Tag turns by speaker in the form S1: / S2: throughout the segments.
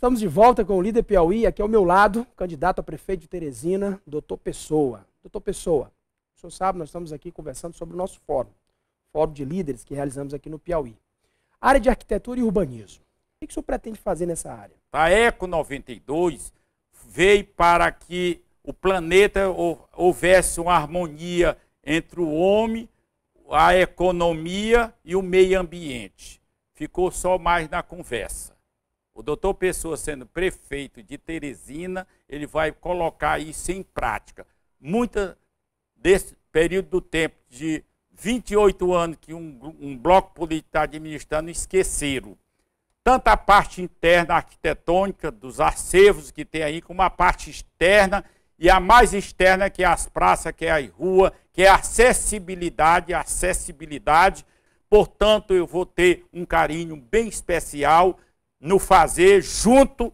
S1: Estamos de volta com o líder Piauí, aqui ao meu lado, candidato a prefeito de Teresina, doutor Pessoa. Doutor Pessoa, o senhor sabe, nós estamos aqui conversando sobre o nosso fórum, fórum de líderes que realizamos aqui no Piauí. Área de arquitetura e urbanismo. O que o senhor pretende fazer nessa área?
S2: A ECO 92 veio para que o planeta houvesse uma harmonia entre o homem, a economia e o meio ambiente. Ficou só mais na conversa. O doutor Pessoa, sendo prefeito de Teresina, ele vai colocar isso em prática. Muita desse período do tempo de 28 anos que um, um bloco político está administrando, esqueceram. Tanto a parte interna arquitetônica, dos acervos que tem aí, como a parte externa e a mais externa, que é as praças, que é a rua, que é a acessibilidade, a acessibilidade. Portanto, eu vou ter um carinho bem especial no fazer junto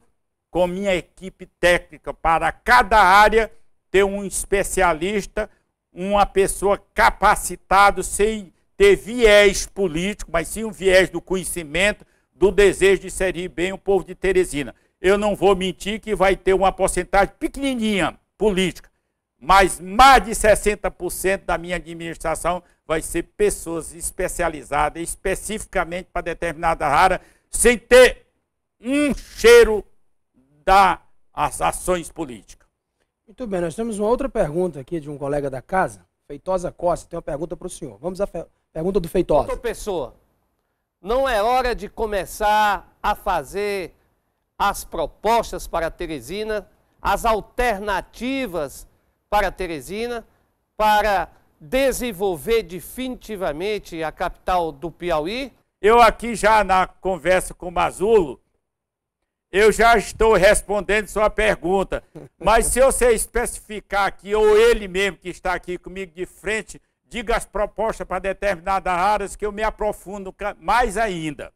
S2: com minha equipe técnica para cada área ter um especialista, uma pessoa capacitada, sem ter viés político, mas sim um viés do conhecimento, do desejo de servir bem o povo de Teresina. Eu não vou mentir que vai ter uma porcentagem pequenininha política, mas mais de 60% da minha administração vai ser pessoas especializadas especificamente para determinada área, sem ter um cheiro das ações políticas.
S1: Muito bem, nós temos uma outra pergunta aqui de um colega da casa, Feitosa Costa, tem uma pergunta para o senhor. Vamos à pergunta do Feitosa. Doutor Pessoa, não é hora de começar a fazer as propostas para Teresina, as alternativas para
S2: Teresina, para desenvolver definitivamente a capital do Piauí? Eu aqui já na conversa com o Mazulo, eu já estou respondendo sua pergunta. Mas se você especificar aqui, ou ele mesmo que está aqui comigo de frente, diga as propostas para determinadas áreas que eu me aprofundo mais ainda.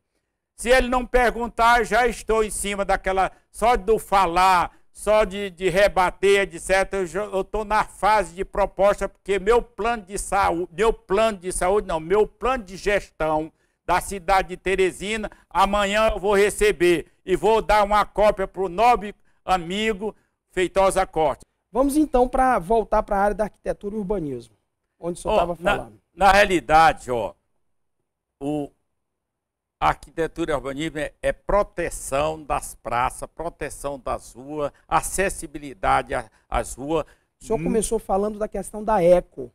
S2: Se ele não perguntar, já estou em cima daquela, só do falar, só de, de rebater, etc. Eu estou na fase de proposta, porque meu plano de saúde, meu plano de saúde, não, meu plano de gestão da cidade de Teresina, amanhã eu vou receber e vou dar uma cópia para o nobre amigo Feitosa Corte. Vamos então para voltar para
S1: a área da arquitetura e urbanismo, onde o senhor estava oh, falando.
S2: Na, realidade, ó, o, a arquitetura e urbanismo é, é proteção das praças, proteção das ruas, acessibilidade às ruas.
S1: O senhor começou falando da questão da eco.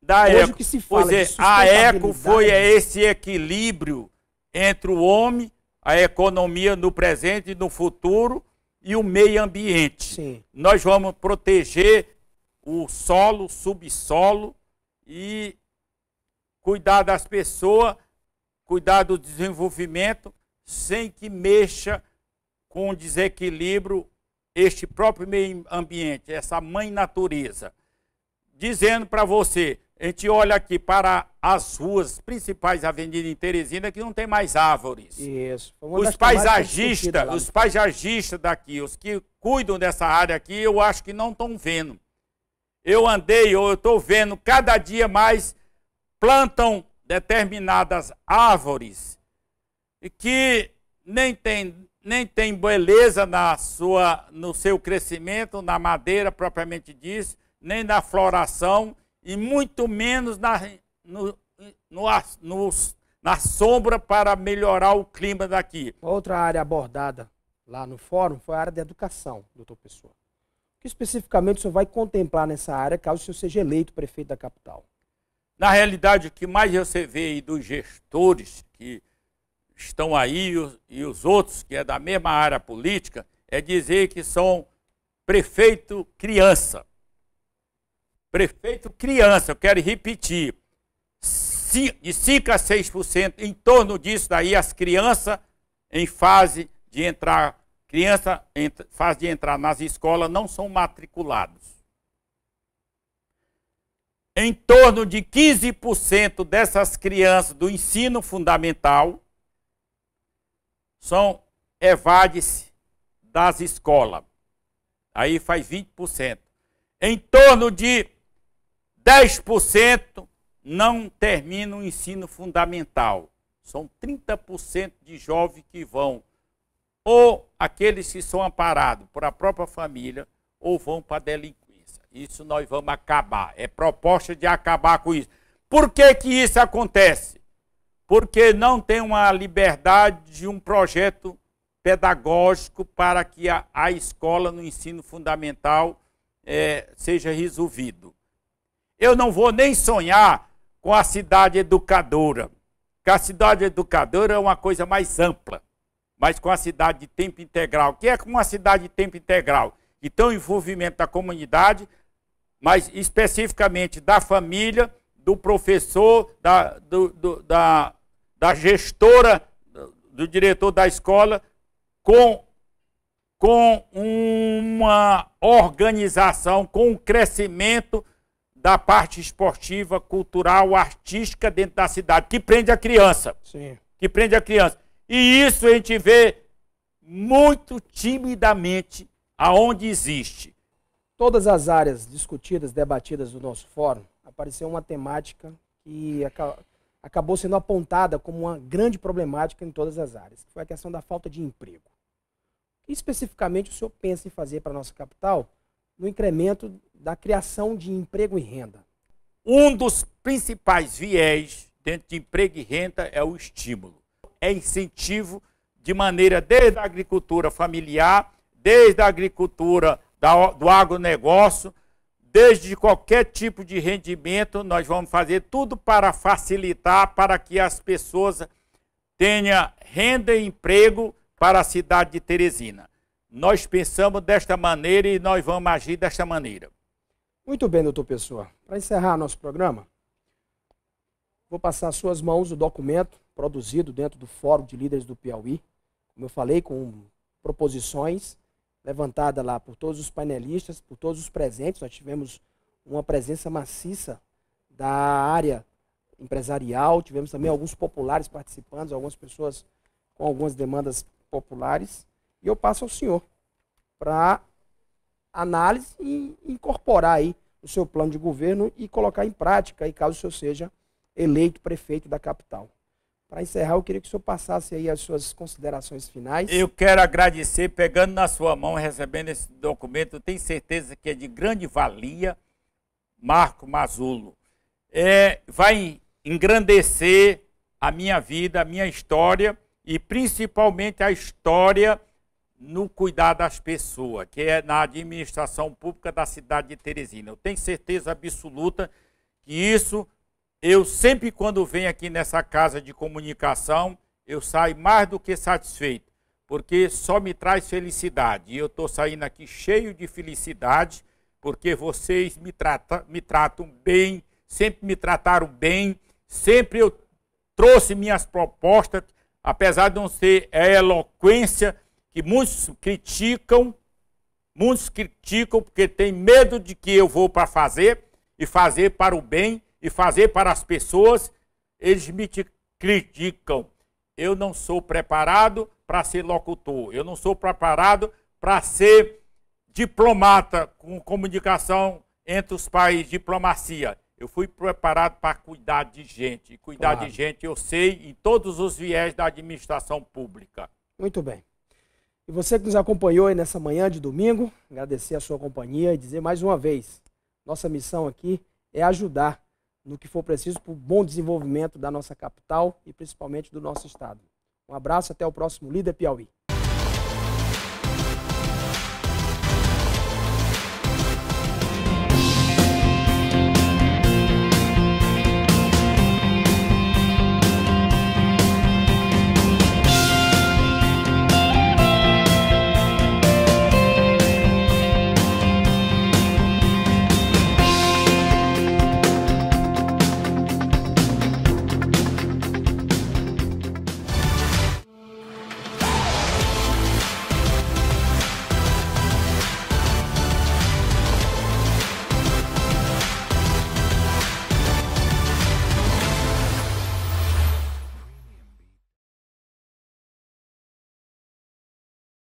S1: Da Hoje eco. que se fala pois é, a eco foi é esse
S2: equilíbrio entre o homem a economia no presente e no futuro e o meio ambiente. Sim. Nós vamos proteger o solo, o subsolo e cuidar das pessoas, cuidar do desenvolvimento, sem que mexa com desequilíbrio este próprio meio ambiente, essa mãe natureza. Dizendo para você, a gente olha aqui para as ruas principais Avenida em Teresina que não tem mais árvores. Isso. Os paisagistas, os paisagistas daqui, os que cuidam dessa área aqui, eu acho que não estão vendo. Eu andei, eu estou vendo cada dia mais plantam determinadas árvores que nem tem, nem tem beleza na sua, no seu crescimento, na madeira propriamente dita, nem na floração e muito menos na, no, no, no, na sombra para melhorar o clima daqui.
S1: Outra área abordada lá no fórum foi a área da educação, doutor Pessoa. O que especificamente o senhor vai contemplar nessa área caso o senhor seja eleito prefeito da capital?
S2: Na realidade, o que mais você vê aí dos gestores que estão aí e os outros que é da mesma área política é dizer que são prefeito criança. Prefeito criança, eu quero repetir. De 5 a 6%, em torno disso daí, as crianças em fase de entrar, criança em fase de entrar nas escolas não são matriculados. Em torno de 15% dessas crianças do ensino fundamental são é evades das escolas. Aí faz 20%. Em torno de 10% não termina o ensino fundamental. São 30% de jovens que vão, ou aqueles que são amparados por a própria família, ou vão para a delinquência. Isso nós vamos acabar. É proposta de acabar com isso. Por que, que isso acontece? Porque não tem uma liberdade de um projeto pedagógico para que a, a escola no ensino fundamental é, seja resolvido. Eu não vou nem sonhar com a cidade educadora, porque a cidade educadora é uma coisa mais ampla, mas com a cidade de tempo integral. O que é uma cidade de tempo integral? Então, envolvimento da comunidade, mas especificamente da família, do professor, da, do, do, da, da gestora, do, do diretor da escola, com com uma organização, com um crescimento da parte esportiva, cultural, artística dentro da cidade, que prende a criança. Sim. Que prende a criança. E isso a gente vê muito
S1: timidamente aonde existe. Todas as áreas discutidas, debatidas do nosso fórum, apareceu uma temática que acabou sendo apontada como uma grande problemática em todas as áreas, que foi a questão da falta de emprego. especificamente o senhor pensa em fazer para a nossa capital no incremento da criação de emprego e renda.
S2: Um dos principais viés dentro de emprego e renda é o estímulo. É incentivo de maneira desde a agricultura familiar, desde a agricultura do agronegócio, desde qualquer tipo de rendimento, nós vamos fazer tudo para facilitar para que as pessoas tenham renda e emprego para a cidade de Teresina nós pensamos desta maneira e nós vamos agir desta maneira.
S1: Muito bem, doutor Pessoa. Para encerrar nosso programa, vou passar às suas mãos o documento produzido dentro do Fórum de Líderes do Piauí, como eu falei, com proposições levantadas lá por todos os painelistas, por todos os presentes. Nós tivemos uma presença maciça da área empresarial, tivemos também alguns populares participando, algumas pessoas com algumas demandas populares. E eu passo ao senhor para análise e incorporar aí o seu plano de governo e colocar em prática, aí, caso o senhor seja eleito prefeito da capital. Para encerrar, eu queria que o senhor passasse aí as suas considerações finais.
S2: Eu quero agradecer, pegando na sua mão, recebendo esse documento, tenho certeza que é de grande valia, Marco Mazulo. É, vai engrandecer a minha vida, a minha história e principalmente a história no cuidar das pessoas, que é na administração pública da cidade de Teresina. Eu tenho certeza absoluta que isso, eu sempre quando venho aqui nessa casa de comunicação, eu saio mais do que satisfeito, porque só me traz felicidade. E eu estou saindo aqui cheio de felicidade, porque vocês me, trata, me tratam bem, sempre me trataram bem, sempre eu trouxe minhas propostas, apesar de não ser a eloquência que muitos criticam, muitos criticam porque tem medo de que eu vou para fazer e fazer para o bem e fazer para as pessoas, eles me criticam. Eu não sou preparado para ser locutor, eu não sou preparado para ser diplomata com comunicação entre os países, diplomacia. Eu fui preparado para cuidar de gente. E cuidar claro. de gente eu sei em todos os viés da administração pública.
S1: Muito bem. E você que nos acompanhou aí nessa manhã de domingo, agradecer a sua companhia e dizer mais uma vez: nossa missão aqui é ajudar no que for preciso para o bom desenvolvimento da nossa capital e principalmente do nosso estado. Um abraço, até o próximo Líder Piauí.